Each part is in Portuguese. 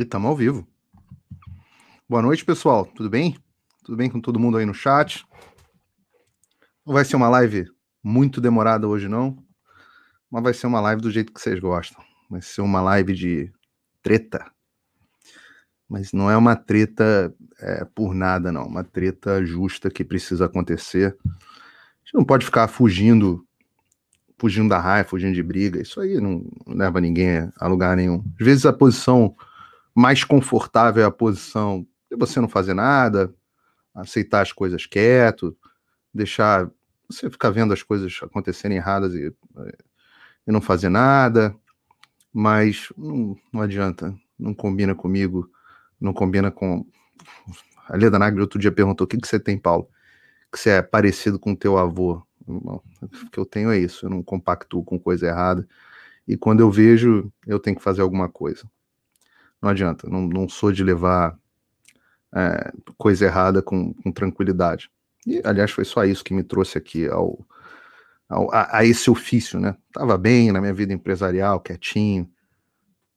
E estamos ao vivo. Boa noite, pessoal. Tudo bem? Tudo bem com todo mundo aí no chat? Não vai ser uma live muito demorada hoje, não. Mas vai ser uma live do jeito que vocês gostam. Vai ser uma live de treta. Mas não é uma treta é, por nada, não. Uma treta justa que precisa acontecer. A gente não pode ficar fugindo fugindo da raiva, fugindo de briga. Isso aí não leva ninguém a lugar nenhum. Às vezes a posição mais confortável é a posição de você não fazer nada, aceitar as coisas quieto, deixar você ficar vendo as coisas acontecerem erradas e, eh, e não fazer nada, mas não, não, adianta, não combina comigo, não combina com. A Leda Nagri outro dia perguntou: o que, que você tem, Paulo? Que você é parecido com teu avô. o que eu tenho é isso, eu não compactuo com coisa errada. E quando eu vejo, eu tenho que fazer alguma coisa. Não adianta, não, não sou de levar é, coisa errada com, com, tranquilidade. E, aliás, foi só isso que me trouxe aqui ao, ao a, a, esse ofício, né? Tava bem na minha vida empresarial, quietinho.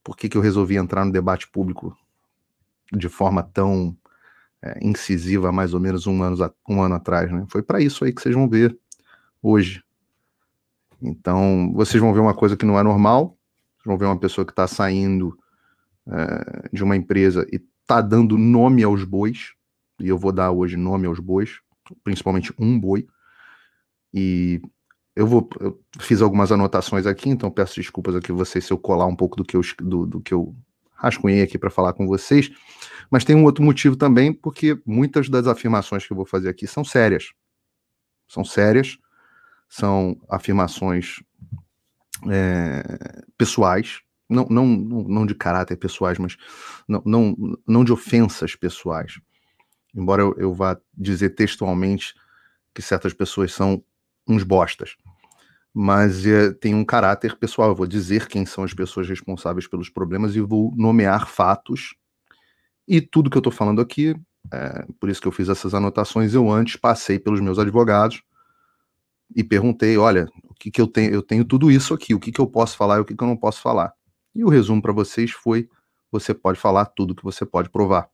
Por que, que eu resolvi entrar no debate público de forma tão é, incisiva mais ou menos um ano, um ano atrás, né? Foi para isso aí que vocês vão ver hoje. Então, vocês vão ver uma coisa que não é normal, vocês vão ver uma pessoa que está saindo é, de uma empresa e tá dando nome aos bois, e eu vou dar hoje nome aos bois, principalmente um boi, e eu vou eu fiz algumas anotações aqui, então peço desculpas aqui vocês se eu colar um pouco do que eu, do, do que eu rascunhei aqui para falar com vocês, mas tem um outro motivo também, porque muitas das afirmações que eu vou fazer aqui são sérias. São sérias, são afirmações é, pessoais, não, não, não de caráter pessoais, mas não, não, não de ofensas pessoais. Embora eu, eu vá dizer textualmente que certas pessoas são uns bostas, mas é, tem um caráter pessoal. Eu vou dizer quem são as pessoas responsáveis pelos problemas e vou nomear fatos. E tudo que eu estou falando aqui, é, por isso que eu fiz essas anotações, eu antes passei pelos meus advogados e perguntei: olha, o que, que eu tenho? Eu tenho tudo isso aqui, o que, que eu posso falar e o que, que eu não posso falar. E o resumo para vocês foi: você pode falar tudo que você pode provar.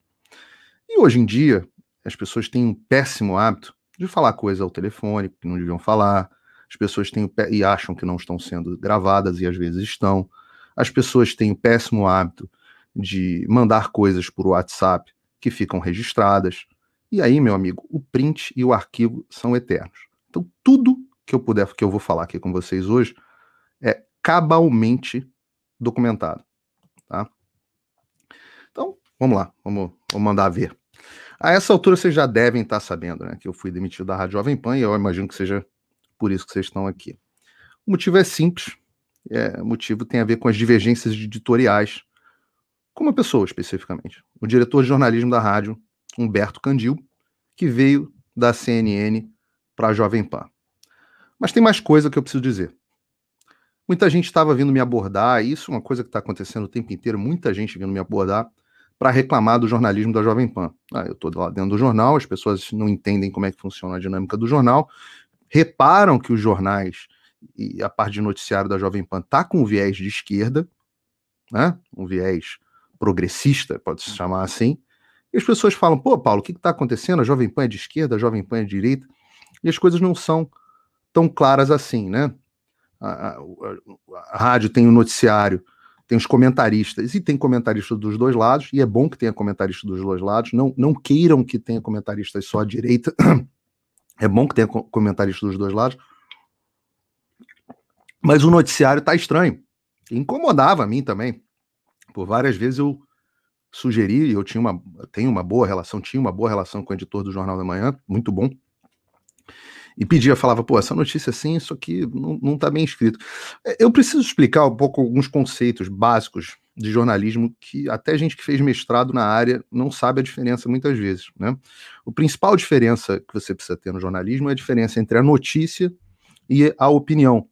E hoje em dia, as pessoas têm um péssimo hábito de falar coisas ao telefone que não deviam falar. As pessoas têm e acham que não estão sendo gravadas e às vezes estão. As pessoas têm o péssimo hábito de mandar coisas por WhatsApp que ficam registradas. E aí, meu amigo, o print e o arquivo são eternos. Então, tudo que eu puder, que eu vou falar aqui com vocês hoje, é cabalmente documentado. Tá? Então, vamos lá, vamos, vamos mandar ver. A essa altura vocês já devem estar sabendo, né? Que eu fui demitido da Rádio Jovem Pan e eu imagino que seja por isso que vocês estão aqui. O motivo é simples. É, o motivo tem a ver com as divergências editoriais com uma pessoa especificamente. O diretor de jornalismo da rádio, Humberto Candil, que veio da CNN para a Jovem Pan. Mas tem mais coisa que eu preciso dizer. Muita gente estava vindo me abordar, isso é uma coisa que está acontecendo o tempo inteiro, muita gente vindo me abordar para reclamar do jornalismo da Jovem Pan. Ah, eu estou lá dentro do jornal, as pessoas não entendem como é que funciona a dinâmica do jornal, reparam que os jornais e a parte de noticiário da Jovem Pan está com um viés de esquerda, né? um viés progressista, pode se chamar assim, e as pessoas falam, pô, Paulo, o que está acontecendo? A Jovem Pan é de esquerda, a Jovem Pan é de direita, e as coisas não são tão claras assim, né? a, a, a rádio tem o um noticiário, tem os comentaristas, e tem comentarista dos dois lados, e é bom que tenha comentarista dos dois lados, não, não queiram que tenha comentaristas só à direita, é bom que tenha comentarista dos dois lados, mas o noticiário tá estranho, incomodava a mim também, por várias vezes eu sugeri, eu tinha uma, tenho uma boa relação, tinha uma boa relação com o editor do Jornal da Manhã, muito bom, e pedia, falava, pô, essa notícia é assim, isso aqui não, não tá bem escrito. É, eu preciso explicar um pouco alguns conceitos básicos de jornalismo que até gente que fez mestrado na área não sabe a diferença muitas vezes, né? O principal diferença que você precisa ter no jornalismo é a diferença entre a notícia e a opinião.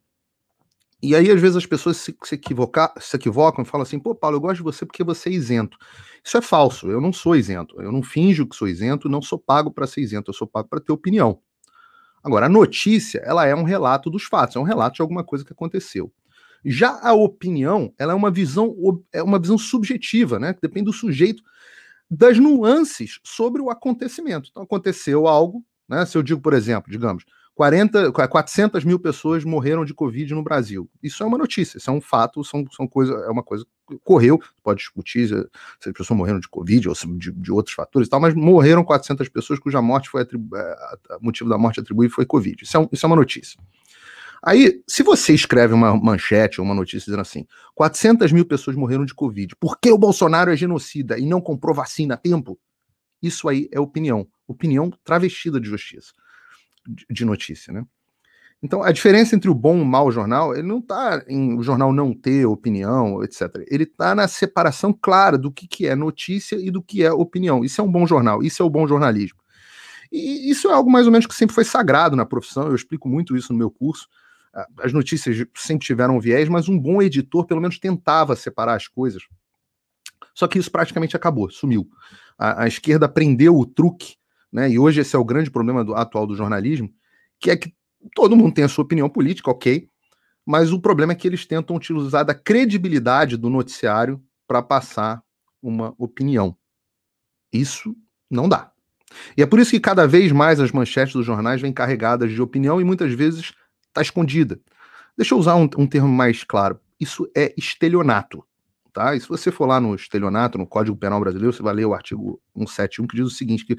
E aí, às vezes, as pessoas se, se, equivocar, se equivocam e falam assim: pô, Paulo, eu gosto de você porque você é isento. Isso é falso, eu não sou isento. Eu não finjo que sou isento, não sou pago para ser isento, eu sou pago para ter opinião. Agora, a notícia, ela é um relato dos fatos, é um relato de alguma coisa que aconteceu. Já a opinião, ela é uma visão é uma visão subjetiva, né? Depende do sujeito das nuances sobre o acontecimento. Então aconteceu algo, né? Se eu digo, por exemplo, digamos, 40, 400 mil pessoas morreram de Covid no Brasil. Isso é uma notícia, isso é um fato, são, são coisa, é uma coisa correu, pode discutir se as pessoas morreram de Covid ou de, de outros fatores e tal, mas morreram 400 pessoas cuja morte foi atribu... Eh, motivo da morte atribuído foi Covid. Isso é, um, isso é uma notícia. Aí, se você escreve uma manchete ou uma notícia dizendo assim, 400 mil pessoas morreram de Covid, por que o Bolsonaro é genocida e não comprou vacina a tempo? Isso aí é opinião. Opinião travestida de justiça, de notícia, né? Então, a diferença entre o bom e o mau jornal, ele não está em o jornal não ter opinião, etc. Ele está na separação clara do que, que é notícia e do que é opinião. Isso é um bom jornal, isso é o bom jornalismo. E isso é algo mais ou menos que sempre foi sagrado na profissão, eu explico muito isso no meu curso. Ah, as notícias sempre tiveram viés, mas um bom editor pelo menos tentava separar as coisas. Só que isso praticamente acabou, sumiu. A, a esquerda aprendeu o truque, né? e hoje esse é o grande problema do, atual do jornalismo, que é que todo mundo tem a sua opinião política, ok, mas o problema é que eles tentam utilizar da credibilidade do noticiário para passar uma opinião. Isso não dá. E é por isso que cada vez mais as manchetes dos jornais vêm carregadas de opinião e muitas vezes está escondida. Deixa eu usar um, um termo mais claro. Isso é estelionato. Tá? E se você for lá no estelionato, no Código Penal Brasileiro, você vai ler o artigo 171, que diz o seguinte: que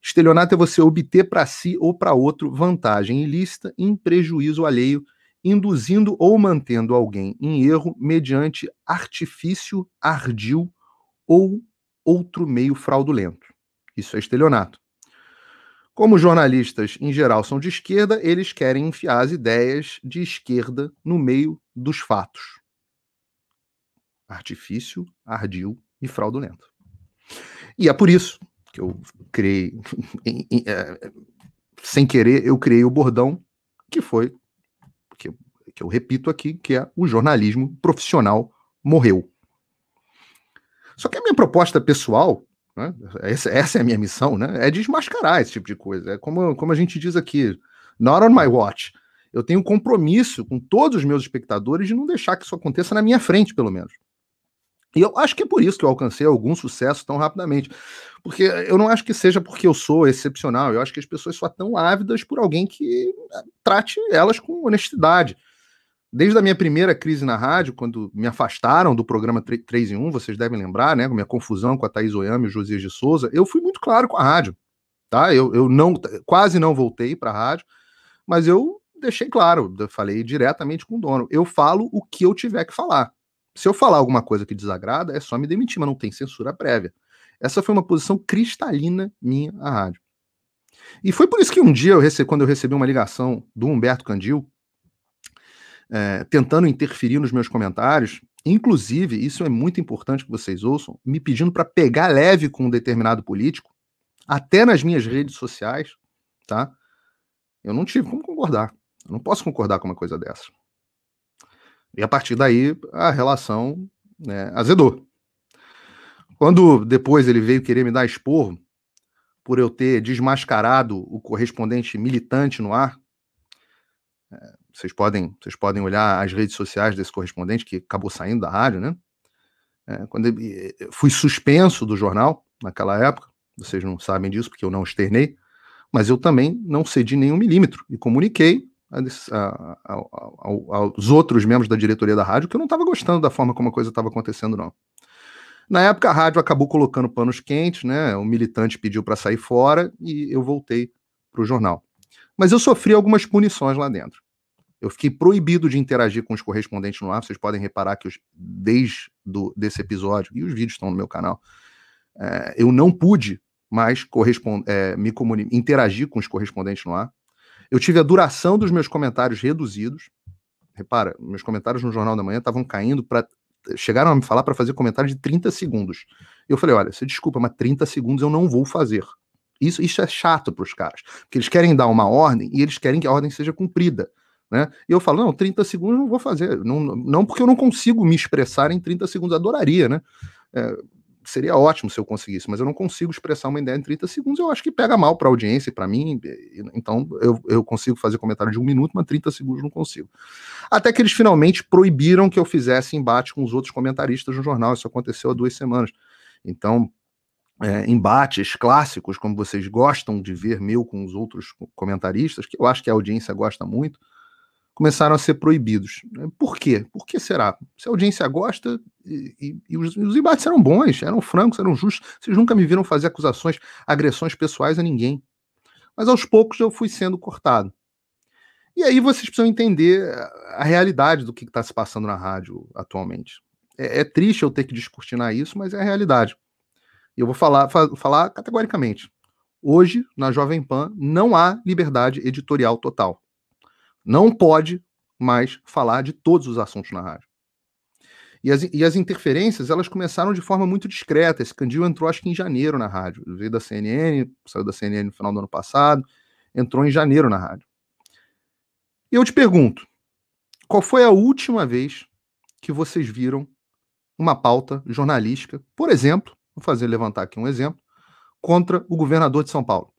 Estelionato é você obter para si ou para outro vantagem ilícita em prejuízo alheio, induzindo ou mantendo alguém em erro mediante artifício ardil ou outro meio fraudulento. Isso é estelionato. Como jornalistas em geral são de esquerda, eles querem enfiar as ideias de esquerda no meio dos fatos. Artifício, ardil e fraudulento. E é por isso que eu criei, é, sem querer, eu criei o bordão que foi, que, que eu repito aqui, que é o jornalismo profissional morreu. Só que a minha proposta pessoal, né, essa, essa, é a minha missão, né, é desmascarar esse tipo de coisa. É como, como a gente diz aqui, not on my watch. Eu tenho um compromisso com todos os meus espectadores de não deixar que isso aconteça na minha frente, pelo menos. E eu acho que é por isso que eu alcancei algum sucesso tão rapidamente. Porque eu não acho que seja porque eu sou excepcional, eu acho que as pessoas só estão ávidas por alguém que eh, trate elas com honestidade. Desde a minha primeira crise na rádio, quando me afastaram do programa 3 em 1, vocês devem lembrar, né? Com minha confusão com a Thaís Oyama e o Josias de Souza, eu fui muito claro com a rádio, tá? Eu, eu não quase não voltei para a rádio, mas eu deixei claro, falei diretamente com o dono. Eu falo o que eu tiver que falar. Se eu falar alguma coisa que desagrada, é só me demitir, mas não tem censura prévia. Essa foi uma posição cristalina minha à rádio. E foi por isso que um dia, eu recebi, quando eu recebi uma ligação do Humberto Candil, é, tentando interferir nos meus comentários, inclusive, isso é muito importante que vocês ouçam, me pedindo para pegar leve com um determinado político, até nas minhas redes sociais, tá? Eu não tive como concordar. Eu não posso concordar com uma coisa dessa. E a partir daí a relação né, azedou. Quando depois ele veio querer me dar expor por eu ter desmascarado o correspondente militante no ar, é, vocês podem, vocês podem olhar as redes sociais desse correspondente que acabou saindo da rádio, né? É, quando é, fui suspenso do jornal naquela época, vocês não sabem disso porque eu não externei, mas eu também não cedi nenhum milímetro e comuniquei a, a, aos outros membros da diretoria da rádio que eu não estava gostando da forma como a coisa estava acontecendo, não. Na época, a rádio acabou colocando panos quentes, né? O militante pediu para sair fora e eu voltei para o jornal. Mas eu sofri algumas punições lá dentro. Eu fiquei proibido de interagir com os correspondentes no ar. Vocês podem reparar que os, desde do, desse episódio, e os vídeos estão no meu canal, é, eu não pude mais é, me interagir com os correspondentes no ar. Eu tive a duração dos meus comentários reduzidos. Repara, meus comentários no Jornal da Manhã estavam caindo para. Chegaram a me falar para fazer comentário de 30 segundos. Eu falei: olha, você desculpa, mas 30 segundos eu não vou fazer. Isso, isso é chato para os caras, porque eles querem dar uma ordem e eles querem que a ordem seja cumprida. Né? E eu falo, não, 30 segundos não vou fazer. Não, não porque eu não consigo me expressar em 30 segundos, adoraria, né? É, seria ótimo se eu conseguisse, mas eu não consigo expressar uma ideia em 30 segundos. Eu acho que pega mal para a audiência, para mim. Então eu, eu consigo fazer comentário de um minuto, mas 30 segundos não consigo. Até que eles finalmente proibiram que eu fizesse embate com os outros comentaristas no jornal. Isso aconteceu há duas semanas. Então, é, embates clássicos, como vocês gostam de ver meu com os outros comentaristas, que eu acho que a audiência gosta muito começaram a ser proibidos. Por quê? Por que será? Se a audiência gosta, e, e, e os, os, embates eram bons, eram francos, eram justos, vocês nunca me viram fazer acusações, agressões pessoais a ninguém. Mas aos poucos eu fui sendo cortado. E aí vocês precisam entender a realidade do que está se passando na rádio atualmente. É, é, triste eu ter que descortinar isso, mas é a realidade. E eu vou falar, fa falar categoricamente. Hoje, na Jovem Pan, não há liberdade editorial total não pode mais falar de todos os assuntos na rádio. E as, e as interferências, elas começaram de forma muito discreta. Esse Candil entrou, acho que em janeiro na rádio. Veio da CNN, saiu da CNN no final do ano passado, entrou em janeiro na rádio. E eu te pergunto, qual foi a última vez que vocês viram uma pauta jornalística, por exemplo, vou fazer levantar aqui um exemplo, contra o governador de São Paulo?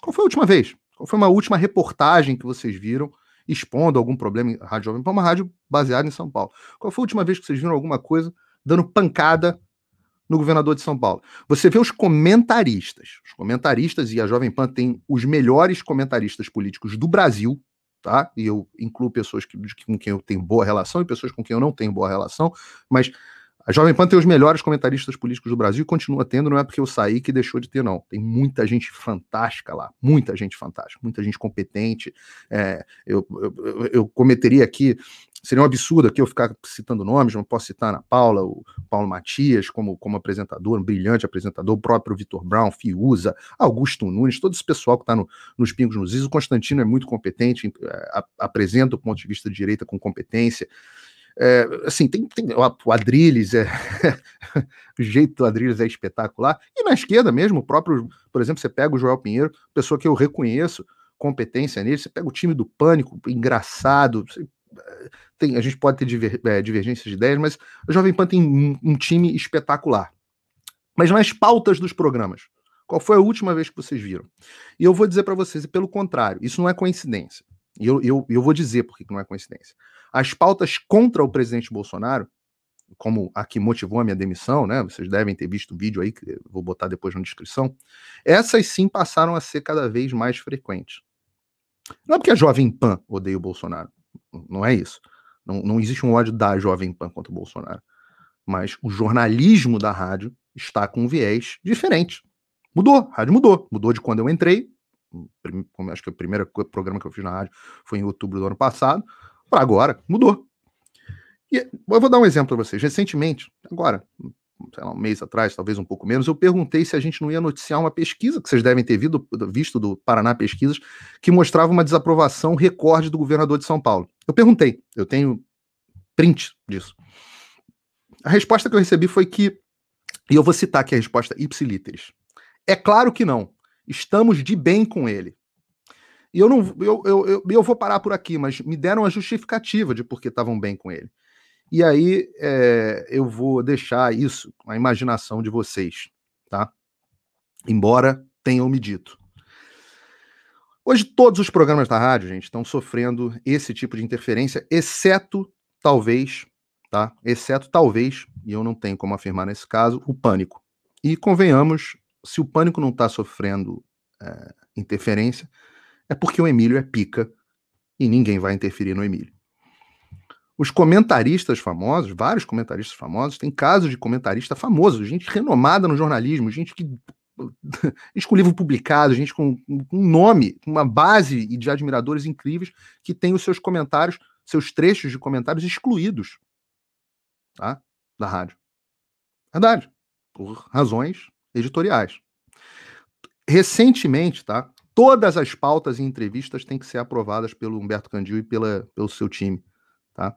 Qual foi a última vez? Qual foi uma última reportagem que vocês viram expondo algum problema em Rádio Jovem Pan, uma rádio baseada em São Paulo. Qual foi a última vez que vocês viram alguma coisa dando pancada no governador de São Paulo? Você vê os comentaristas, os comentaristas, e a Jovem Pan tem os melhores comentaristas políticos do Brasil, tá? E eu incluo pessoas que, com quem eu tenho boa relação e pessoas com quem eu não tenho boa relação, mas a Jovem Pan tem os melhores comentaristas políticos do Brasil e continua tendo, não é porque eu saí que deixou de ter, não. Tem muita gente fantástica lá, muita gente fantástica, muita gente competente. É, eu, eu, eu, cometeria aqui, seria um absurdo aqui eu ficar citando nomes, não posso citar Ana Paula, o Paulo Matias como, como apresentador, um brilhante apresentador, o próprio Vitor Brown, Fiuza, Augusto Nunes, todo esse pessoal que está no, nos pingos nos is. O Constantino é muito competente, é, apresenta o ponto de vista de direita com competência. É, assim, tem, tem o Adriles, é, o jeito do Adriles é espetacular. E na esquerda mesmo, o próprio, por exemplo, você pega o Joel Pinheiro, pessoa que eu reconheço competência nele, você pega o time do Pânico, engraçado, você, é, tem, a gente pode ter diver, é, divergências de ideias, mas o Jovem Pan tem um, um time espetacular. Mas nas pautas dos programas, qual foi a última vez que vocês viram? E eu vou dizer para vocês, pelo contrário, isso não é coincidência. E eu, eu, eu vou dizer por que não é coincidência. As pautas contra o presidente Bolsonaro, como a que motivou a minha demissão, né? Vocês devem ter visto o vídeo aí, que vou botar depois na descrição. Essas sim passaram a ser cada vez mais frequentes. Não é porque a Jovem Pan odeia o Bolsonaro. Não é isso. Não, não existe um ódio da Jovem Pan contra o Bolsonaro. Mas o jornalismo da rádio está com um viés diferente. Mudou, a rádio mudou. Mudou de quando eu entrei. Acho que é o primeiro programa que eu fiz na rádio foi em outubro do ano passado. Para agora, mudou. E eu vou dar um exemplo para vocês. Recentemente, agora, sei lá, um mês atrás, talvez um pouco menos, eu perguntei se a gente não ia noticiar uma pesquisa, que vocês devem ter visto, visto do Paraná Pesquisas, que mostrava uma desaprovação recorde do governador de São Paulo. Eu perguntei, eu tenho print disso. A resposta que eu recebi foi que, e eu vou citar aqui a resposta ipsiliteris, É claro que não. Estamos de bem com ele. E eu não eu, eu, eu, eu vou parar por aqui, mas me deram a justificativa de porque estavam bem com ele. E aí é, eu vou deixar isso à imaginação de vocês, tá? Embora tenham me dito. Hoje todos os programas da rádio, gente, estão sofrendo esse tipo de interferência, exceto talvez, tá? Exceto talvez, e eu não tenho como afirmar nesse caso, o pânico. E convenhamos, se o pânico não está sofrendo é, interferência, é porque o Emílio é pica e ninguém vai interferir no Emílio. Os comentaristas famosos, vários comentaristas famosos, tem casos de comentarista famoso, gente renomada no jornalismo, gente que gente com livro publicado, gente com um nome, uma base de admiradores incríveis que tem os seus comentários, seus trechos de comentários excluídos tá? da rádio. Verdade. Por razões editoriais. Recentemente, tá? Todas as pautas e entrevistas têm que ser aprovadas pelo Humberto Candil e pela, pelo seu time. Tá?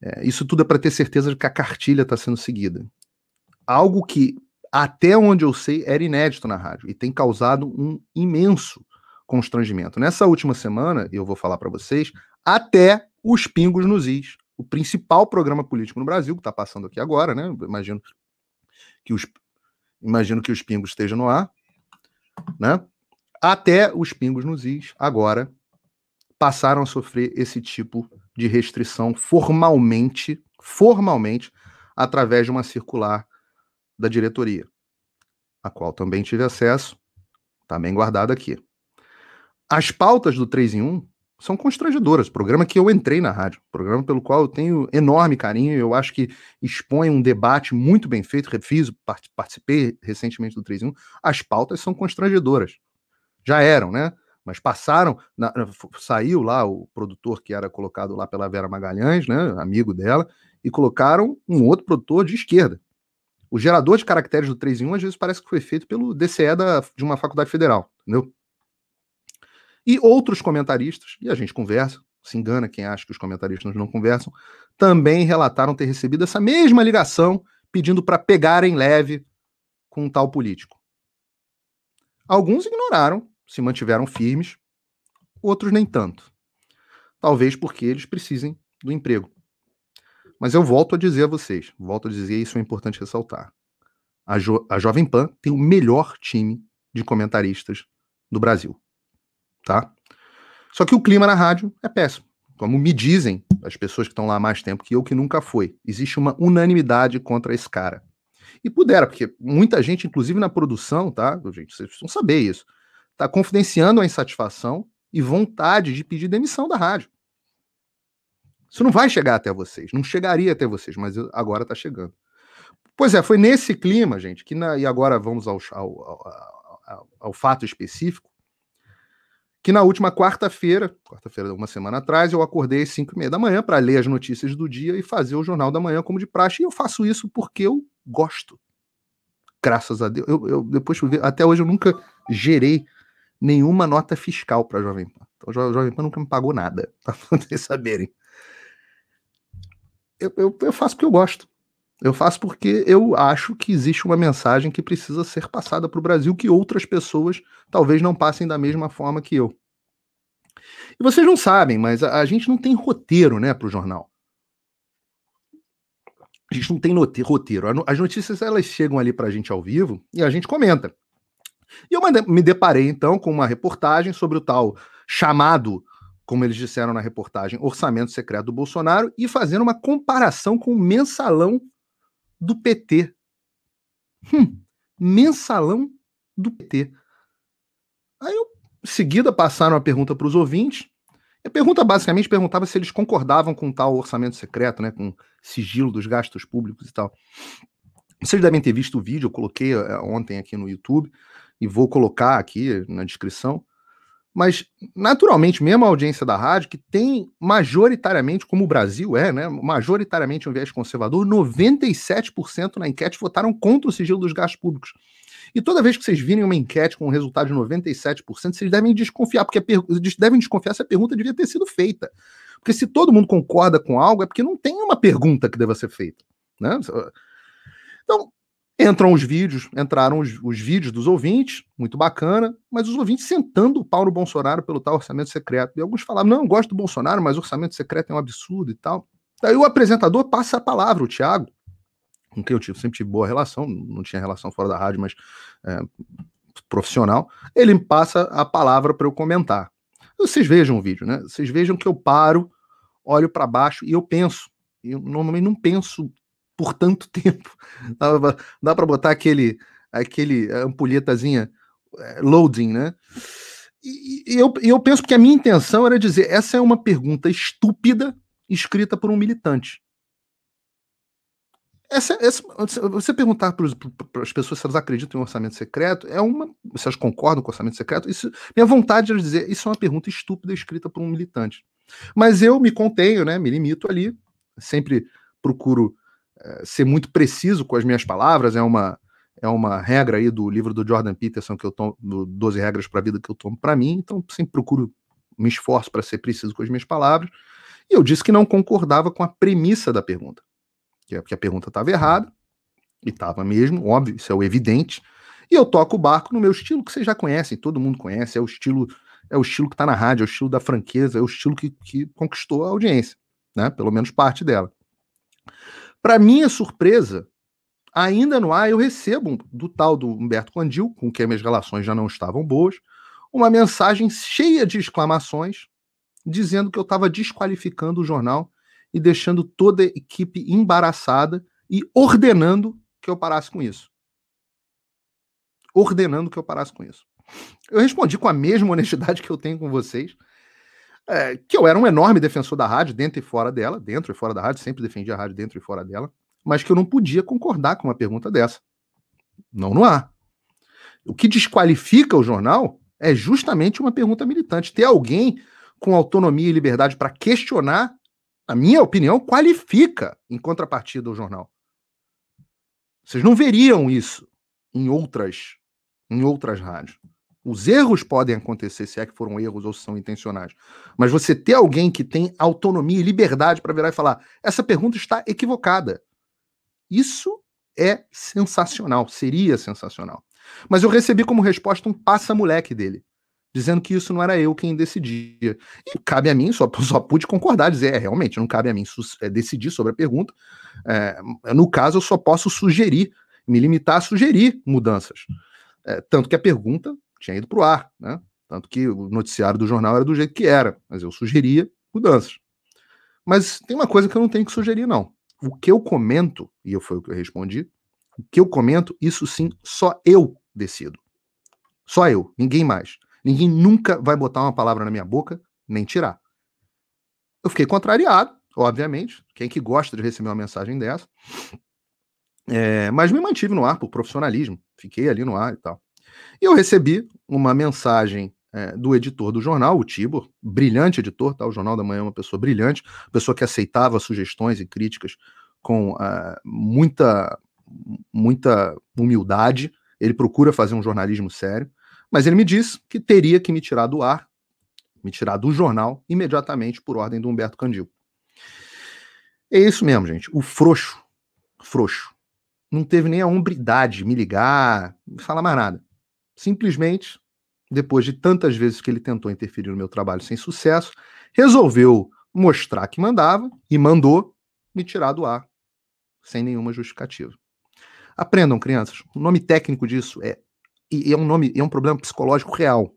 É, isso tudo é para ter certeza de que a cartilha está sendo seguida. Algo que, até onde eu sei, era inédito na rádio e tem causado um imenso constrangimento. Nessa última semana, e eu vou falar para vocês, até os pingos nos is, o principal programa político no Brasil, que está passando aqui agora, né? Imagino que os, imagino que os pingos estejam no ar, né? até os pingos nos is, agora, passaram a sofrer esse tipo de restrição formalmente, formalmente, através de uma circular da diretoria, a qual também tive acesso, também tá guardada aqui. As pautas do 3 em 1 são constrangedoras, programa que eu entrei na rádio, programa pelo qual eu tenho enorme carinho, eu acho que expõe um debate muito bem feito, refiz, participei recentemente do 3 em 1, as pautas são constrangedoras já eram, né? Mas passaram, na, saiu lá o produtor que era colocado lá pela Vera Magalhães, né, amigo dela, e colocaram um outro produtor de esquerda. O gerador de caracteres do 3 em 1 às vezes parece que foi feito pelo DCE da, de uma faculdade federal, entendeu? E outros comentaristas, e a gente conversa, se engana quem acha que os comentaristas não conversam, também relataram ter recebido essa mesma ligação pedindo para pegarem leve com um tal político. Alguns ignoraram se mantiveram firmes, outros nem tanto. Talvez porque eles precisem do emprego. Mas eu volto a dizer a vocês, volto a dizer, isso é importante ressaltar. A, jo a Jovem Pan tem o melhor time de comentaristas do Brasil. Tá? Só que o clima na rádio é péssimo. Como me dizem as pessoas que estão lá há mais tempo que eu, que nunca foi. Existe uma unanimidade contra esse cara. E pudera, porque muita gente, inclusive na produção, tá? Gente, vocês precisam saber isso está confidenciando a insatisfação e vontade de pedir demissão da rádio. Isso não vai chegar até vocês, não chegaria até vocês, mas agora está chegando. Pois é, foi nesse clima, gente, que na, e agora vamos ao, ao, ao, ao fato específico, que na última quarta-feira, quarta-feira, uma semana atrás, eu acordei às 5 e meia da manhã para ler as notícias do dia e fazer o Jornal da Manhã como de praxe, e eu faço isso porque eu gosto. Graças a Deus. Eu, eu depois até hoje eu nunca gerei nenhuma nota fiscal para a Jovem Pan. Então, a Jovem Pan nunca me pagou nada, para vocês saberem. Eu, eu, eu faço porque eu gosto. Eu faço porque eu acho que existe uma mensagem que precisa ser passada para o Brasil que outras pessoas talvez não passem da mesma forma que eu. E vocês não sabem, mas a, a gente não tem roteiro né, para o jornal. A gente não tem roteiro. As notícias elas chegam ali para a gente ao vivo e a gente comenta. E eu me deparei então com uma reportagem sobre o tal chamado, como eles disseram na reportagem, orçamento secreto do Bolsonaro e fazendo uma comparação com o mensalão do PT. Hum, mensalão do PT. Aí eu, em seguida, passaram a pergunta para os ouvintes. A pergunta basicamente perguntava se eles concordavam com tal orçamento secreto, né, com sigilo dos gastos públicos e tal. Vocês devem ter visto o vídeo, eu coloquei eh, ontem aqui no YouTube e vou colocar aqui na descrição, mas naturalmente, mesmo a audiência da rádio, que tem majoritariamente, como o Brasil é, né, majoritariamente um viés conservador, 97% na enquete votaram contra o sigilo dos gastos públicos. E toda vez que vocês virem uma enquete com um resultado de 97%, vocês devem desconfiar, porque per... devem desconfiar se a pergunta devia ter sido feita. Porque se todo mundo concorda com algo, é porque não tem uma pergunta que deva ser feita. Né? Então, Entram os vídeos, entraram os, os, vídeos dos ouvintes, muito bacana, mas os ouvintes sentando o pau no Bolsonaro pelo tal orçamento secreto. E alguns falavam, não, gosto do Bolsonaro, mas orçamento secreto é um absurdo e tal. Daí o apresentador passa a palavra, o Thiago, com quem eu tive, sempre tive boa relação, não tinha relação fora da rádio, mas é, profissional, ele passa a palavra para eu comentar. Vocês vejam o vídeo, né? Vocês vejam que eu paro, olho para baixo e eu penso. Eu normalmente não penso por tanto tempo. Dá para botar aquele, aquele eh, ampulhetazinha eh, loading, né? E, e eu, eu penso que a minha intenção era dizer: essa é uma pergunta estúpida escrita por um militante. Essa, essa, você perguntar para as pessoas se elas acreditam em orçamento secreto, é uma. Se elas concordam com orçamento secreto, isso, minha vontade era dizer, isso é uma pergunta estúpida escrita por um militante. Mas eu me contenho, né? Me limito ali, sempre procuro eh, ser muito preciso com as minhas palavras, é uma, é uma regra aí do livro do Jordan Peterson que eu tomo, 12 regras para a vida que eu tomo para mim, então sempre procuro me esforço para ser preciso com as minhas palavras. E eu disse que não concordava com a premissa da pergunta, que é porque a pergunta estava errada, e estava mesmo, óbvio, isso é o evidente. E eu toco o barco no meu estilo que vocês já conhecem, todo mundo conhece, é o estilo é o estilo que está na rádio, é o estilo da franqueza, é o estilo que, que conquistou a audiência, né? Pelo menos parte dela. Para minha surpresa, ainda no ar eu recebo do tal do Humberto Condil, com quem minhas relações já não estavam boas, uma mensagem cheia de exclamações dizendo que eu estava desqualificando o jornal e deixando toda a equipe embaraçada e ordenando que eu parasse com isso. Ordenando que eu parasse com isso. Eu respondi com a mesma honestidade que eu tenho com vocês é, que eu era um enorme defensor da rádio, dentro e fora dela, dentro e fora da rádio, sempre defendia a rádio dentro e fora dela, mas que eu não podia concordar com uma pergunta dessa. Não não há. O que desqualifica o jornal é justamente uma pergunta militante. Ter alguém com autonomia e liberdade para questionar, na minha opinião, qualifica em contrapartida o jornal. Vocês não veriam isso em outras em outras rádios. Os erros podem acontecer, se é que foram erros ou são intencionais. Mas você ter alguém que tem autonomia e liberdade para virar e falar: essa pergunta está equivocada. Isso é sensacional, seria sensacional. Mas eu recebi como resposta um passa-moleque dele, dizendo que isso não era eu quem decidia. E cabe a mim, só, só pude concordar, dizer: é, realmente, não cabe a mim é, decidir sobre a pergunta. É, no caso, eu só posso sugerir, me limitar a sugerir mudanças. É, tanto que a pergunta tinha ido para o ar, né? Tanto que o noticiário do jornal era do jeito que era, mas eu sugeria mudanças. Mas tem uma coisa que eu não tenho que sugerir, não. O que eu comento, e eu foi o que eu respondi, o que eu comento, isso sim, só eu decido. Só eu, ninguém mais. Ninguém nunca vai botar uma palavra na minha boca, nem tirar. Eu fiquei contrariado, obviamente. Quem que gosta de receber uma mensagem dessa? É, mas me mantive no ar por profissionalismo. Fiquei ali no ar e tal. E eu recebi uma mensagem é, do editor do jornal, o Tibor, brilhante editor, tá? O Jornal da Manhã é uma pessoa brilhante, pessoa que aceitava sugestões e críticas com uh, muita, muita humildade. Ele procura fazer um jornalismo sério, mas ele me disse que teria que me tirar do ar, me tirar do jornal imediatamente por ordem do Humberto Candil. É isso mesmo, gente. O frouxo, frouxo, não teve nem a hombridade de me ligar, não falar mais nada simplesmente, depois de tantas vezes que ele tentou interferir no meu trabalho sem sucesso, resolveu mostrar que mandava e mandou me tirar do ar, sem nenhuma justificativa. Aprendam, crianças. O nome técnico disso é e é um nome, é um problema psicológico real.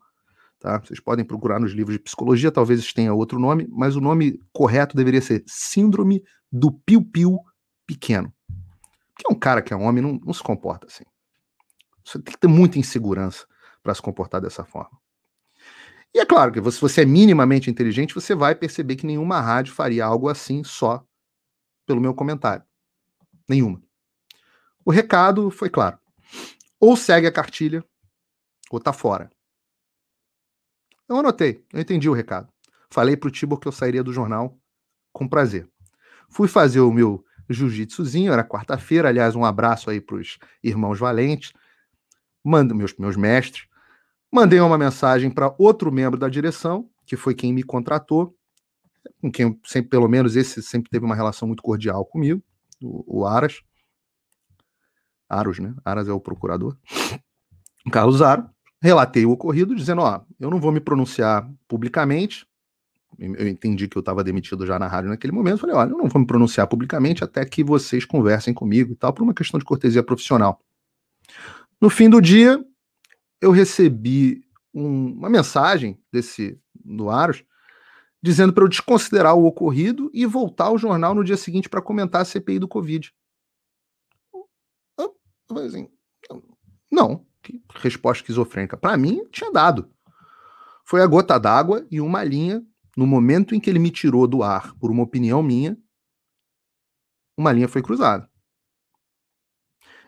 Tá? Vocês podem procurar nos livros de psicologia, talvez tenha outro nome, mas o nome correto deveria ser Síndrome do Piu-Piu Pequeno. Porque é um cara que é homem, não, não se comporta assim. Você tem que ter muita insegurança para se comportar dessa forma. E é claro que se você é minimamente inteligente, você vai perceber que nenhuma rádio faria algo assim só pelo meu comentário. Nenhuma. O recado foi claro. Ou segue a cartilha, ou tá fora. Eu anotei, eu entendi o recado. Falei pro Tibor que eu sairia do jornal com prazer. Fui fazer o meu jiu-jitsuzinho, era quarta-feira, aliás, um abraço aí pros irmãos valentes, mando meus, meus mestres, mandei uma mensagem para outro membro da direção, que foi quem me contratou, com quem sempre, pelo menos esse sempre teve uma relação muito cordial comigo, o, o Aras. Aros, né? Aras é o procurador. Carlos Aro. Relatei o ocorrido, dizendo: Ó, eu não vou me pronunciar publicamente. Eu entendi que eu estava demitido já na rádio naquele momento. Falei: Olha, eu não vou me pronunciar publicamente até que vocês conversem comigo e tal, por uma questão de cortesia profissional. No fim do dia, eu recebi um, uma mensagem desse do Aros dizendo para eu desconsiderar o ocorrido e voltar ao jornal no dia seguinte para comentar a CPI do Covid. Eu, assim, não, que resposta esquizofrênica. Para mim, tinha dado. Foi a gota d'água e uma linha no momento em que ele me tirou do ar por uma opinião minha, uma linha foi cruzada.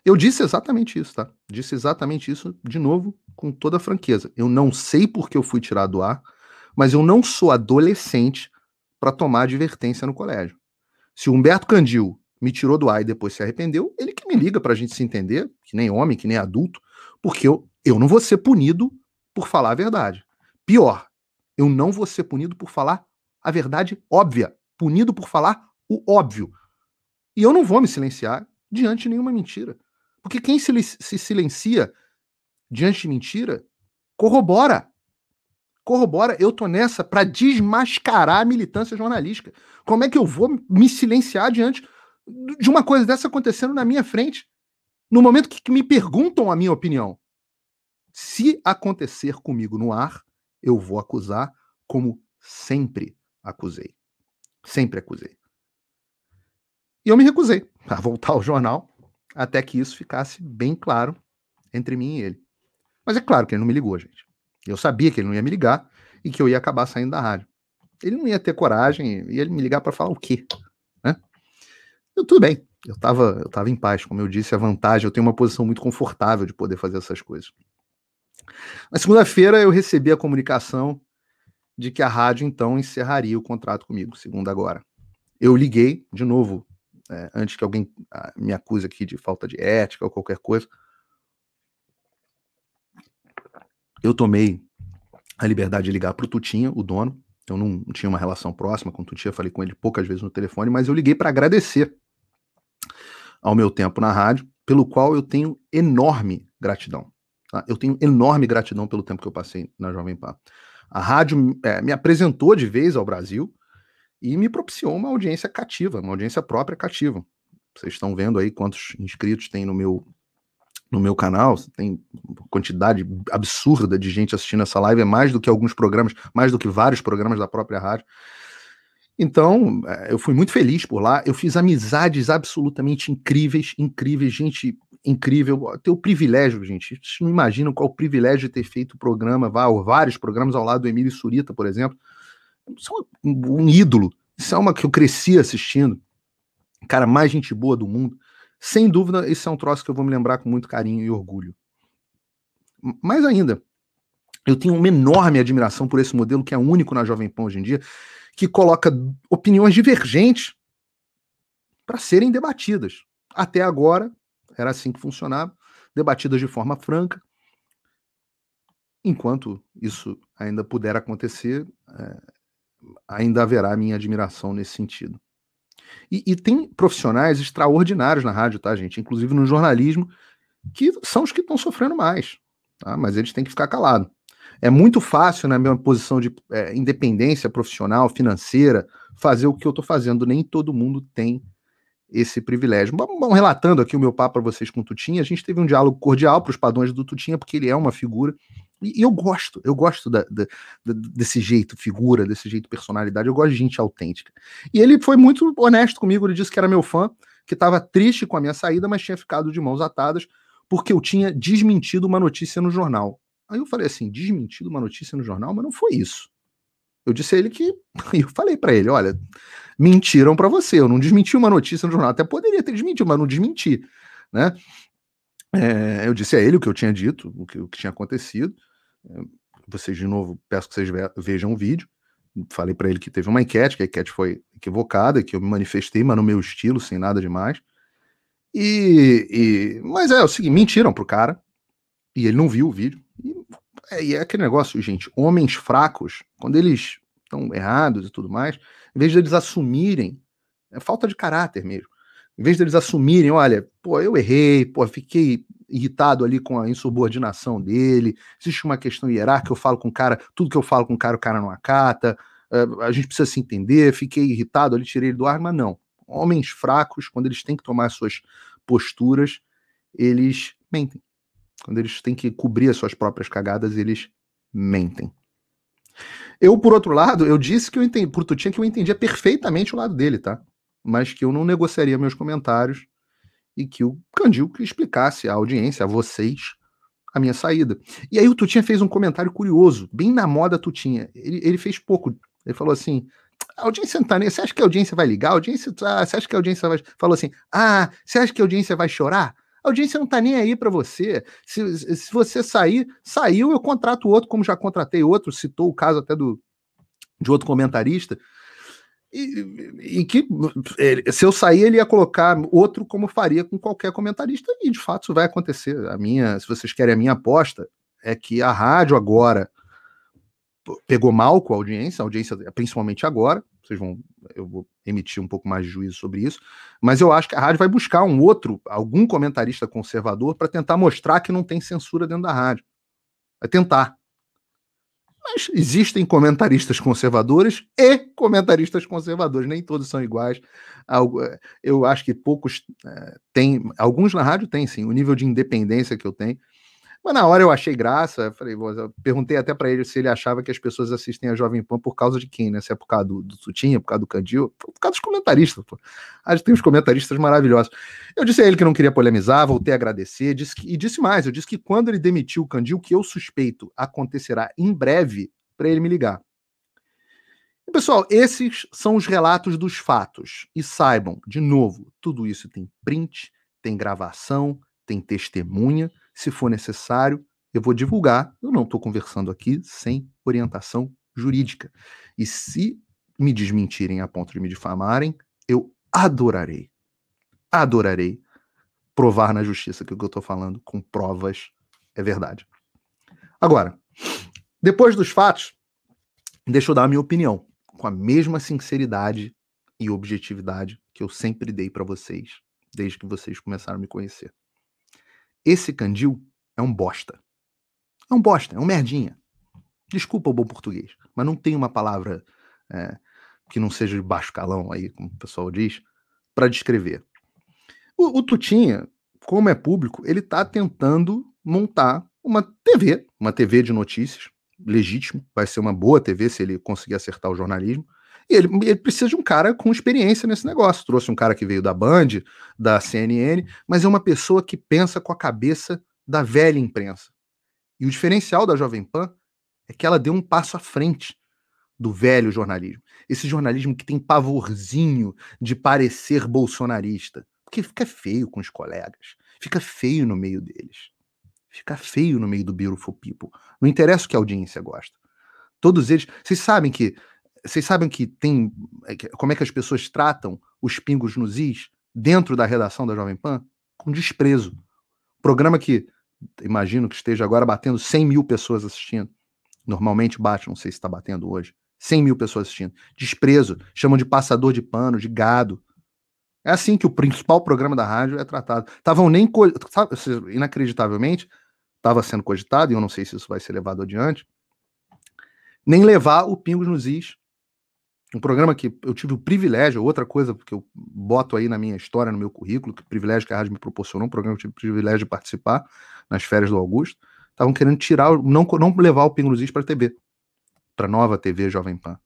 Eu disse exatamente isso, tá? Disse exatamente isso de novo, com toda franqueza. Eu não sei por que eu fui tirado do ar, mas eu não sou adolescente para tomar advertência no colégio. Se o Humberto Candil me tirou do ar e depois se arrependeu, ele que me liga para a gente se entender, que nem homem, que nem adulto, porque eu, eu não vou ser punido por falar a verdade. Pior, eu não vou ser punido por falar a verdade óbvia, punido por falar o óbvio. E eu não vou me silenciar diante de nenhuma mentira. Porque quem se, se silencia diante de mentira corrobora. Corrobora, eu tô nessa para desmascarar a militância jornalística. Como é que eu vou me silenciar diante de uma coisa dessa acontecendo na minha frente? No momento que me perguntam a minha opinião. Se acontecer comigo no ar, eu vou acusar como sempre acusei. Sempre acusei. E eu me recusei a voltar ao jornal até que isso ficasse bem claro entre mim e ele. Mas é claro que ele não me ligou, gente. Eu sabia que ele não ia me ligar e que eu ia acabar saindo da rádio. Ele não ia ter coragem e ele me ligar para falar o quê? Né? Eu, tudo bem, eu estava eu tava em paz. Como eu disse, a vantagem, eu tenho uma posição muito confortável de poder fazer essas coisas. Na segunda-feira, eu recebi a comunicação de que a rádio então encerraria o contrato comigo, segundo agora. Eu liguei de novo é, antes que alguém ah, me acuse aqui de falta de ética ou qualquer coisa, eu tomei a liberdade de ligar para o Tutinha, o dono. Eu não tinha uma relação próxima com o Tutinha, falei com ele poucas vezes no telefone, mas eu liguei para agradecer ao meu tempo na rádio, pelo qual eu tenho enorme gratidão. Tá? Eu tenho enorme gratidão pelo tempo que eu passei na Jovem Pan. A rádio é, me apresentou de vez ao Brasil, e me propiciou uma audiência cativa, uma audiência própria cativa. Vocês estão vendo aí quantos inscritos tem no meu no meu canal, tem quantidade absurda de gente assistindo essa live, é mais do que alguns programas, mais do que vários programas da própria rádio. Então, é, eu fui muito feliz por lá, eu fiz amizades absolutamente incríveis, incríveis, gente incrível, ter o privilégio, gente, vocês não imaginam qual o privilégio de ter feito o programa, vários programas ao lado do Emílio Surita, por exemplo, um, um ídolo. Isso é uma que eu cresci assistindo. Cara, mais gente boa do mundo. Sem dúvida, esse é um troço que eu vou me lembrar com muito carinho e orgulho. mas ainda, eu tenho uma enorme admiração por esse modelo que é único na Jovem Pan hoje em dia, que coloca opiniões divergentes para serem debatidas. Até agora, era assim que funcionava, debatidas de forma franca. Enquanto isso ainda puder acontecer, é, ainda haverá minha admiração nesse sentido. E, e, tem profissionais extraordinários na rádio, tá, gente? Inclusive no jornalismo, que são os que estão sofrendo mais, tá? mas eles têm que ficar calados. É muito fácil, na minha posição de é, independência profissional, financeira, fazer o que eu estou fazendo. Nem todo mundo tem esse privilégio. Vamos relatando aqui o meu papo para vocês com o Tutinha. A gente teve um diálogo cordial para os padrões do Tutinha, porque ele é uma figura e eu gosto, eu gosto da, da, desse jeito figura, desse jeito personalidade, eu gosto de gente autêntica. E ele foi muito honesto comigo, ele disse que era meu fã, que estava triste com a minha saída, mas tinha ficado de mãos atadas, porque eu tinha desmentido uma notícia no jornal. Aí eu falei assim, desmentido uma notícia no jornal, mas não foi isso. Eu disse a ele que. Eu falei para ele: olha, mentiram para você. Eu não desmenti uma notícia no jornal. Até poderia ter desmentido, mas não desmenti. Né? É, eu disse a ele o que eu tinha dito, o que, o que tinha acontecido. Vocês, de novo, peço que vocês vejam o vídeo. Falei para ele que teve uma enquete, que a enquete foi equivocada, que eu me manifestei, mas no meu estilo, sem nada demais. E, e mas é o seguinte, mentiram pro cara e ele não viu o vídeo. E é, e é aquele negócio, gente, homens fracos, quando eles estão errados e tudo mais, em vez deles assumirem, é falta de caráter mesmo. Em vez deles assumirem, olha, pô, eu errei, pô, fiquei irritado ali com a insubordinação dele, existe uma questão hierárquica, eu falo com o cara, tudo que eu falo com o cara, o cara não acata, eh, a gente precisa se entender, fiquei irritado ali, tirei ele do ar, mas não. Homens fracos, quando eles têm que tomar suas posturas, eles mentem. Quando eles têm que cobrir as suas próprias cagadas, eles mentem. Eu, por outro lado, eu disse que eu entendi, por Tutinha, que eu entendia perfeitamente o lado dele, tá? Mas que eu não negociaria meus comentários e que o Candil que explicasse à audiência, a vocês, a minha saída. E aí o Tutinha fez um comentário curioso, bem na moda Tutinha. Ele, ele fez pouco. Ele falou assim: a audiência não tá nem. Você acha que a audiência vai ligar? A audiência, ah, você acha que a audiência vai. Falou assim: ah, você acha que a audiência vai chorar? A audiência não tá nem aí para você. Se, se você sair, saiu, eu contrato outro, como já contratei outro, citou o caso até do de outro comentarista e, e, que se eu sair ele ia colocar outro como faria com qualquer comentarista e de fato isso vai acontecer. A minha, se vocês querem a minha aposta é que a rádio agora pegou mal com a audiência, a audiência principalmente agora, vocês vão eu vou emitir um pouco mais de juízo sobre isso, mas eu acho que a rádio vai buscar um outro, algum comentarista conservador para tentar mostrar que não tem censura dentro da rádio. Vai tentar. Mas existem comentaristas conservadores e comentaristas conservadores, nem todos são iguais. Eh, eu acho que poucos é, têm, alguns na rádio têm sim, o nível de independência que eu tenho. Mas na hora eu achei graça, falei, perguntei até para ele se ele achava que as pessoas assistem a Jovem Pan por causa de quem, né? Se é por causa do, do Tutinha, por causa do Candil, por causa dos comentaristas, pô. Acho que tem uns comentaristas maravilhosos. Eu disse a ele que não queria polemizar, voltei a agradecer, disse que, e disse mais, eu disse que quando ele demitiu o Candil, que eu suspeito acontecerá em breve, para ele me ligar. E, pessoal, esses são os relatos dos fatos. E saibam, de novo, tudo isso tem print, tem gravação, tem testemunha, se for necessário, eu vou divulgar. Eu não estou conversando aqui sem orientação jurídica. E se me desmentirem a ponto de me difamarem, eu adorarei, adorarei provar na justiça que o que eu estou falando com provas é verdade. Agora, depois dos fatos, deixa eu dar a minha opinião, com a mesma sinceridade e objetividade que eu sempre dei para vocês, desde que vocês começaram a me conhecer. Esse Candil é um bosta. É um bosta, é um merdinha. Desculpa o bom português, mas não tem uma palavra é, que não seja de baixo calão aí, como o pessoal diz, para descrever. O, o Tutinha, como é público, ele está tentando montar uma TV, uma TV de notícias, legítimo, vai ser uma boa TV se ele conseguir acertar o jornalismo, e ele, ele, precisa de um cara com experiência nesse negócio. Trouxe um cara que veio da Band, da CNN, mas é uma pessoa que pensa com a cabeça da velha imprensa. E o diferencial da Jovem Pan é que ela deu um passo à frente do velho jornalismo. Esse jornalismo que tem pavorzinho de parecer bolsonarista. Porque fica feio com os colegas, fica feio no meio deles. Fica feio no meio do Beautiful People. Não interessa o que a audiência gosta. Todos eles. Vocês sabem que vocês sabem que tem. É como é que as pessoas tratam os pingos nos is dentro da redação da Jovem Pan? Com desprezo. Programa que imagino que esteja agora batendo 100 mil pessoas assistindo. Normalmente bate, não sei se está batendo hoje. 100 mil pessoas assistindo. Desprezo. Chamam de passador de pano, de gado. É assim que o principal programa da rádio é tratado. Estavam nem. Co... Inacreditavelmente, estava sendo cogitado, e eu não sei se isso vai ser levado adiante, nem levar o Pingos nos Is um programa que eu tive o privilégio, outra coisa que eu boto aí na minha história, no meu currículo, que privilégio que a rádio me proporcionou, um programa que eu tive o privilégio de participar nas férias do Augusto, estavam querendo tirar, não, não levar o Pingo para a TV, para nova TV Jovem Pan.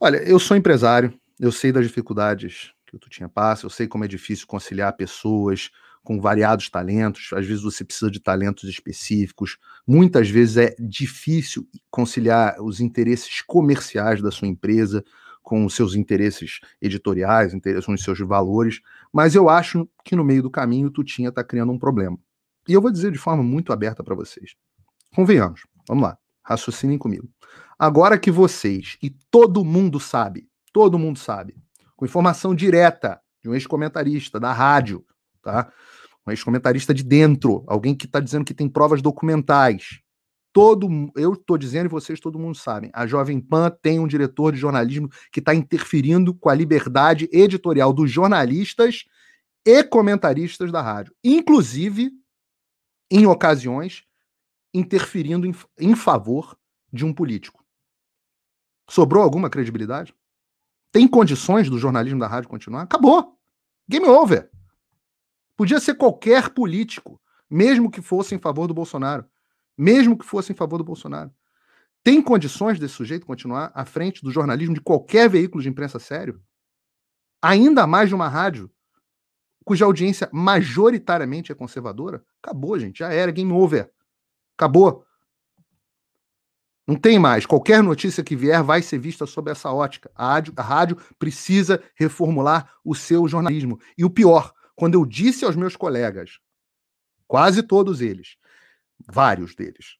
Olha, eu sou empresário, eu sei das dificuldades que o tinha passa, eu sei como é difícil conciliar pessoas, com variados talentos, às vezes você precisa de talentos específicos, muitas vezes é difícil conciliar os interesses comerciais da sua empresa com os seus interesses editoriais, com os seus valores, mas eu acho que no meio do caminho tu tinha tá criando um problema. E eu vou dizer de forma muito aberta para vocês. Convenhamos, vamos lá, raciocinem comigo. Agora que vocês e todo mundo sabe, todo mundo sabe, com informação direta de um ex-comentarista da rádio, tá? Um ex-comentarista de dentro, alguém que está dizendo que tem provas documentais. Todo, eu estou dizendo e vocês todo mundo sabem, a Jovem Pan tem um diretor de jornalismo que está interferindo com a liberdade editorial dos jornalistas e comentaristas da rádio, inclusive em ocasiões interferindo em, em favor de um político. Sobrou alguma credibilidade? Tem condições do jornalismo da rádio continuar? Acabou. Game over. Podia ser qualquer político, mesmo que fosse em favor do Bolsonaro. Mesmo que fosse em favor do Bolsonaro. Tem condições desse sujeito continuar à frente do jornalismo de qualquer veículo de imprensa sério? Ainda mais de uma rádio cuja audiência majoritariamente é conservadora? Acabou, gente. Já era. Game over. Acabou. Não tem mais. Qualquer notícia que vier vai ser vista sob essa ótica. A rádio, a rádio precisa reformular o seu jornalismo. E o pior, quando eu disse aos meus colegas, quase todos eles, vários deles,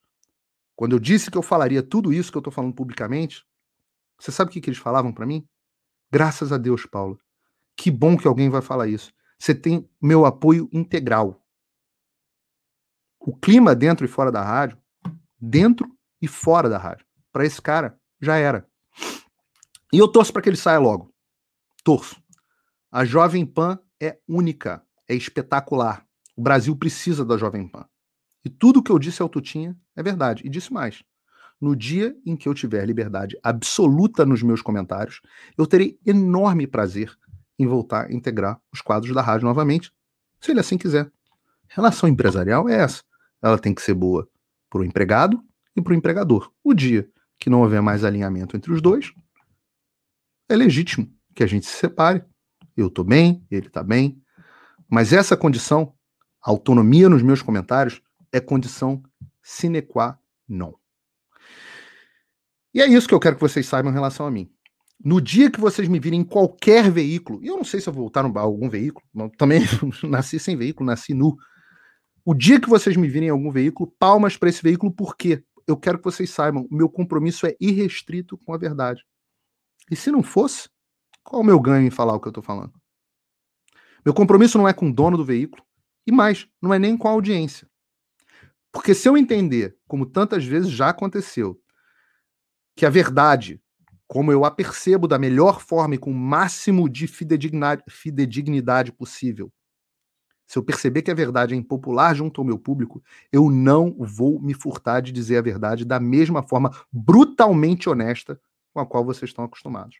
quando eu disse que eu falaria tudo isso que eu estou falando publicamente, você sabe o que, que eles falavam para mim? Graças a Deus, Paulo. Que bom que alguém vai falar isso. Você tem meu apoio integral. O clima dentro e fora da rádio, dentro e fora da rádio, para esse cara já era. E eu torço para que ele saia logo. Torço. A Jovem Pan é única, é espetacular. O Brasil precisa da Jovem Pan. E tudo que eu disse ao Tutinha é verdade. E disse mais. No dia em que eu tiver liberdade absoluta nos meus comentários, eu terei enorme prazer em voltar a integrar os quadros da rádio novamente, se ele assim quiser. Relação empresarial é essa. Ela tem que ser boa para o empregado e para o empregador. O dia que não houver mais alinhamento entre os dois, é legítimo que a gente se separe eu estou bem, ele está bem. Mas essa condição, autonomia nos meus comentários, é condição sine qua non. E é isso que eu quero que vocês saibam em relação a mim. No dia que vocês me virem em qualquer veículo, e eu não sei se eu vou voltar em algum veículo, também nasci sem veículo, nasci nu. O dia que vocês me virem em algum veículo, palmas para esse veículo, por quê? Eu quero que vocês saibam, o meu compromisso é irrestrito com a verdade. E se não fosse, qual o meu ganho em falar o que eu estou falando? Meu compromisso não é com o dono do veículo, e mais, não é nem com a audiência. Porque se eu entender, como tantas vezes já aconteceu, que a verdade, como eu a percebo da melhor forma e com o máximo de fidedignidade possível, se eu perceber que a verdade é impopular junto ao meu público, eu não vou me furtar de dizer a verdade da mesma forma brutalmente honesta com a qual vocês estão acostumados.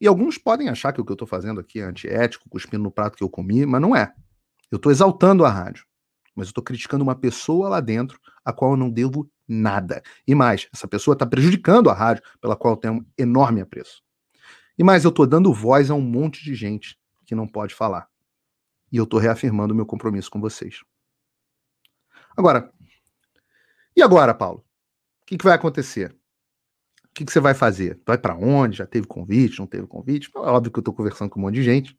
E alguns podem achar que o que eu estou fazendo aqui é antiético, cuspindo no prato que eu comi, mas não é. Eu estou exaltando a rádio, mas eu estou criticando uma pessoa lá dentro a qual eu não devo nada. E mais, essa pessoa está prejudicando a rádio, pela qual eu tenho um enorme apreço. E mais, eu estou dando voz a um monte de gente que não pode falar. E eu estou reafirmando o meu compromisso com vocês. Agora, e agora, Paulo? O que, que vai acontecer? O que, que você vai fazer? Vai para onde? Já teve convite? Não teve convite? É óbvio que eu estou conversando com um monte de gente.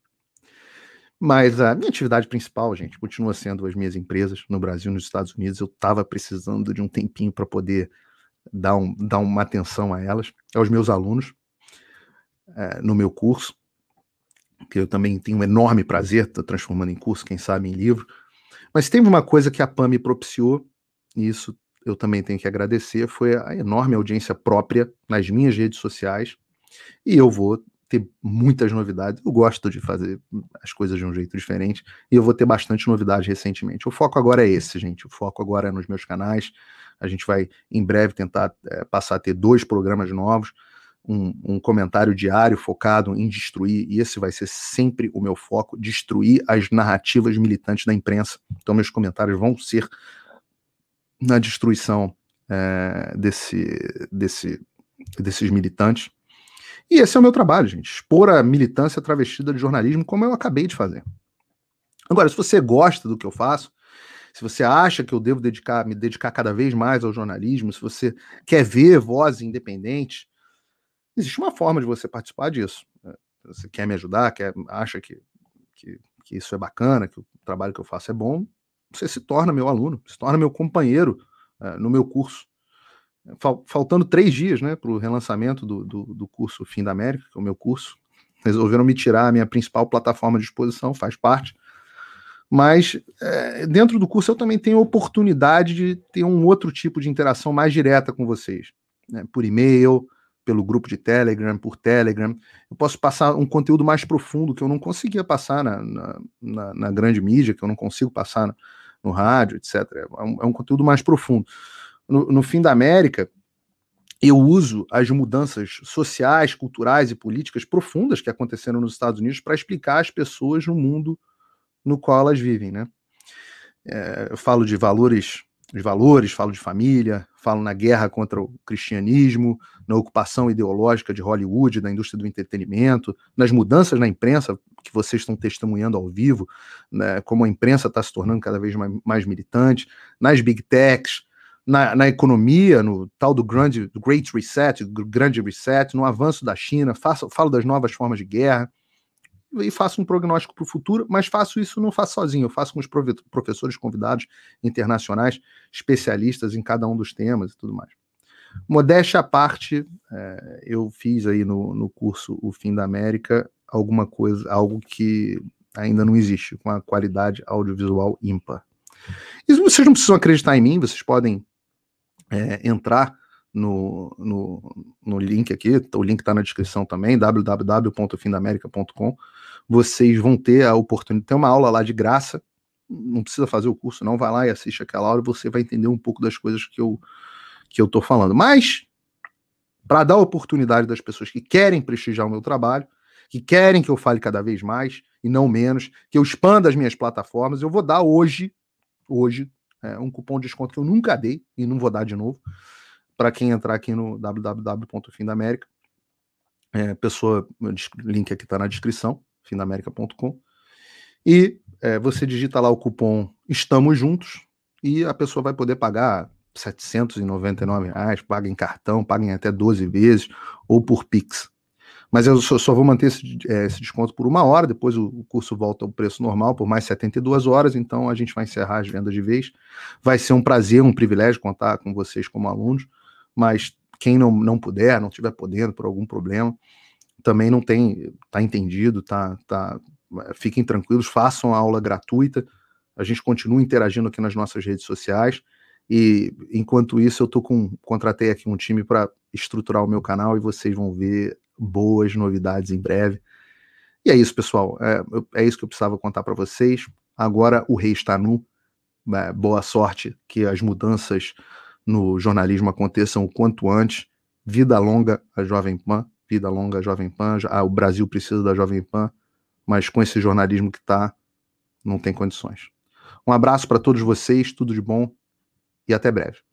Mas a minha atividade principal, gente, continua sendo as minhas empresas no Brasil e nos Estados Unidos. Eu estava precisando de um tempinho para poder dar, um, dar uma atenção a elas, aos meus alunos, é, no meu curso, que eu também tenho um enorme prazer, estou transformando em curso, quem sabe em livro. Mas teve uma coisa que a PAM me propiciou, e isso eu também tenho que agradecer foi a enorme audiência própria nas minhas redes sociais. E eu vou ter muitas novidades. Eu gosto de fazer as coisas de um jeito diferente e eu vou ter bastante novidade recentemente. O foco agora é esse, gente. O foco agora é nos meus canais. A gente vai em breve tentar é, passar a ter dois programas novos, um, um comentário diário focado em destruir, e esse vai ser sempre o meu foco: destruir as narrativas militantes da imprensa. Então, meus comentários vão ser na destruição é, desse, desse, desses militantes. E esse é o meu trabalho, gente. Expor a militância travestida de jornalismo, como eu acabei de fazer. Agora, se você gosta do que eu faço, se você acha que eu devo dedicar, me dedicar cada vez mais ao jornalismo, se você quer ver vozes independentes, existe uma forma de você participar disso. É, você quer me ajudar, quer, acha que, que, que isso é bacana, que o trabalho que eu faço é bom, você se torna meu aluno, se torna meu companheiro eh, no meu curso. faltando três dias né, para o relançamento do, do, do, curso Fim da América, que é o meu curso, resolveram me tirar a minha principal plataforma de exposição, faz parte. Mas é, dentro do curso eu também tenho oportunidade de ter um outro tipo de interação mais direta com vocês, né, por e-mail, pelo grupo de Telegram, por Telegram. Eu posso passar um conteúdo mais profundo que eu não conseguia passar na, na, na, na grande mídia, que eu não consigo passar no rádio, etc. É um, é um conteúdo mais profundo. No, no fim da América, eu uso as mudanças sociais, culturais e políticas profundas que aconteceram nos Estados Unidos para explicar as pessoas no mundo no qual elas vivem, né? É, eu falo de valores de valores, falo de família, falo na guerra contra o cristianismo, na ocupação ideológica de Hollywood, da indústria do entretenimento, nas mudanças na imprensa que vocês estão testemunhando ao vivo, né, como a imprensa está se tornando cada vez mais, mais militante, nas big techs, na, na, economia, no tal do grande do Great Reset, grande reset, no avanço da China, faço, falo das novas formas de guerra, e faço um prognóstico para o futuro, mas faço isso não faço sozinho, eu faço com os professores convidados internacionais, especialistas em cada um dos temas e tudo mais. Modéstia à parte, é, eu fiz aí no, no curso O Fim da América alguma coisa, algo que ainda não existe, com a qualidade audiovisual ímpar. E vocês não precisam acreditar em mim, vocês podem é, entrar no, no, no link aqui, o link está na descrição também, www.findamerica.com. Vocês vão ter a oportunidade, tem uma aula lá de graça, não precisa fazer o curso, não, vai lá e assiste aquela aula e você vai entender um pouco das coisas que eu que eu estou falando. Mas para dar oportunidade das pessoas que querem prestigiar o meu trabalho, que querem que eu fale cada vez mais e não menos, que eu expanda as minhas plataformas, eu vou dar hoje, hoje, é, um cupom de desconto que eu nunca dei e não vou dar de novo para quem entrar aqui no www.findamerica, é, pessoa, link aqui está na descrição, findamerica.com, e é, você digita lá o cupom Estamos Juntos e a pessoa vai poder pagar R$ reais, paga em cartão, paga em até 12 vezes, ou por Pix. Mas eu só, só vou manter esse, é, esse, desconto por uma hora, depois o, o curso volta ao preço normal por mais 72 horas, então a gente vai encerrar as vendas de vez. Vai ser um prazer, um privilégio contar com vocês como alunos mas quem não, não puder, não estiver podendo por algum problema, também não tem, tá entendido, tá, tá, fiquem tranquilos, façam a aula gratuita, a gente continua interagindo aqui nas nossas redes sociais, e enquanto isso eu tô com, contratei aqui um time para estruturar o meu canal e vocês vão ver boas novidades em breve. E é isso, pessoal, é, é isso que eu precisava contar para vocês. Agora o rei está nu, é, boa sorte que as mudanças no jornalismo aconteçam o quanto antes. Vida longa a Jovem Pan, vida longa a Jovem Pan. Ah, o Brasil precisa da Jovem Pan, mas com esse jornalismo que está, não tem condições. Um abraço para todos vocês, tudo de bom e até breve.